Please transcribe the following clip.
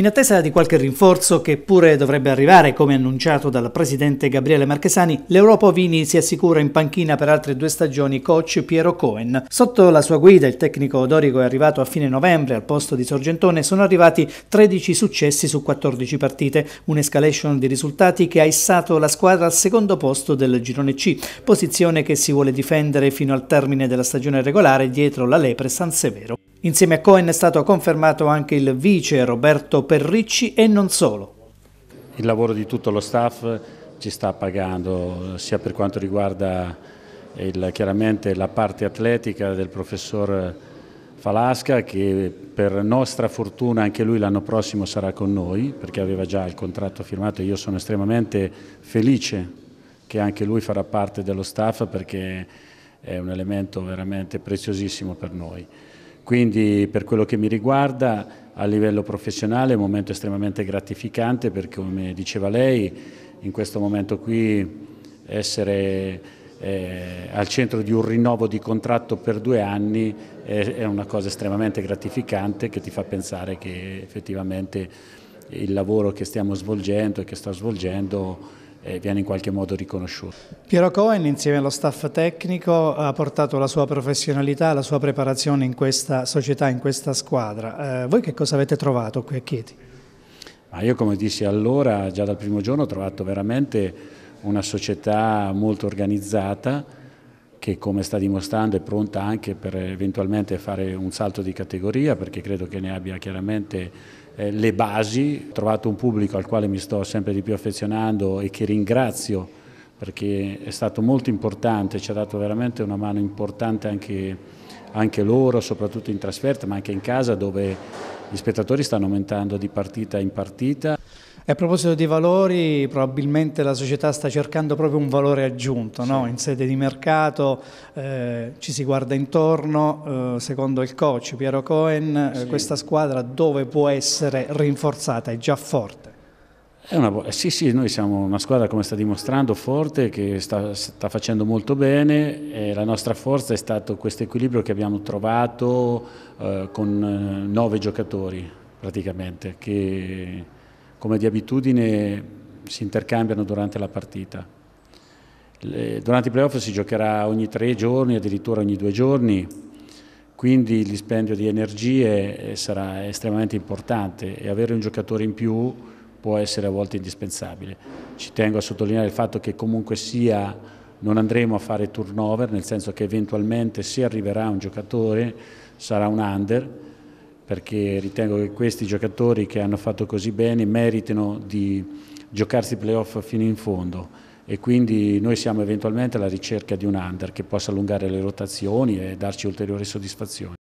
In attesa di qualche rinforzo che pure dovrebbe arrivare, come annunciato dal presidente Gabriele Marchesani, l'Europa Ovini si assicura in panchina per altre due stagioni coach Piero Cohen. Sotto la sua guida il tecnico Dorico è arrivato a fine novembre al posto di Sorgentone, sono arrivati 13 successi su 14 partite, un'escalation di risultati che ha issato la squadra al secondo posto del girone C, posizione che si vuole difendere fino al termine della stagione regolare dietro la Lepre San Severo. Insieme a Cohen è stato confermato anche il vice Roberto Perricci e non solo. Il lavoro di tutto lo staff ci sta pagando sia per quanto riguarda il, chiaramente la parte atletica del professor Falasca che per nostra fortuna anche lui l'anno prossimo sarà con noi perché aveva già il contratto firmato e io sono estremamente felice che anche lui farà parte dello staff perché è un elemento veramente preziosissimo per noi. Quindi per quello che mi riguarda a livello professionale è un momento estremamente gratificante perché come diceva lei in questo momento qui essere eh, al centro di un rinnovo di contratto per due anni è, è una cosa estremamente gratificante che ti fa pensare che effettivamente il lavoro che stiamo svolgendo e che sto svolgendo viene in qualche modo riconosciuto. Piero Cohen insieme allo staff tecnico ha portato la sua professionalità, la sua preparazione in questa società, in questa squadra. Eh, voi che cosa avete trovato qui a Chieti? Ma io come dissi allora, già dal primo giorno ho trovato veramente una società molto organizzata, che come sta dimostrando è pronta anche per eh, eventualmente fare un salto di categoria perché credo che ne abbia chiaramente eh, le basi, ho trovato un pubblico al quale mi sto sempre di più affezionando e che ringrazio perché è stato molto importante, ci ha dato veramente una mano importante anche, anche loro, soprattutto in trasferta ma anche in casa dove gli spettatori stanno aumentando di partita in partita. E a proposito dei valori, probabilmente la società sta cercando proprio un valore aggiunto, sì. no? in sede di mercato eh, ci si guarda intorno, eh, secondo il coach Piero Cohen, eh, sì. eh, questa squadra dove può essere rinforzata, è già forte. È una, sì, sì, noi siamo una squadra, come sta dimostrando, forte, che sta, sta facendo molto bene. la nostra forza è stato questo equilibrio che abbiamo trovato eh, con eh, nove giocatori, praticamente, che come di abitudine si intercambiano durante la partita. durante i playoff si giocherà ogni tre giorni, addirittura ogni due giorni, quindi il dispendio di energie eh, sarà estremamente importante e avere un giocatore in più può essere a volte indispensabile. Ci tengo a sottolineare il fatto che comunque sia non andremo a fare turnover, nel senso che eventualmente se arriverà un giocatore sarà un under, perché ritengo che questi giocatori che hanno fatto così bene meritino di giocarsi playoff fino in fondo e quindi noi siamo eventualmente alla ricerca di un under che possa allungare le rotazioni e darci ulteriori soddisfazioni.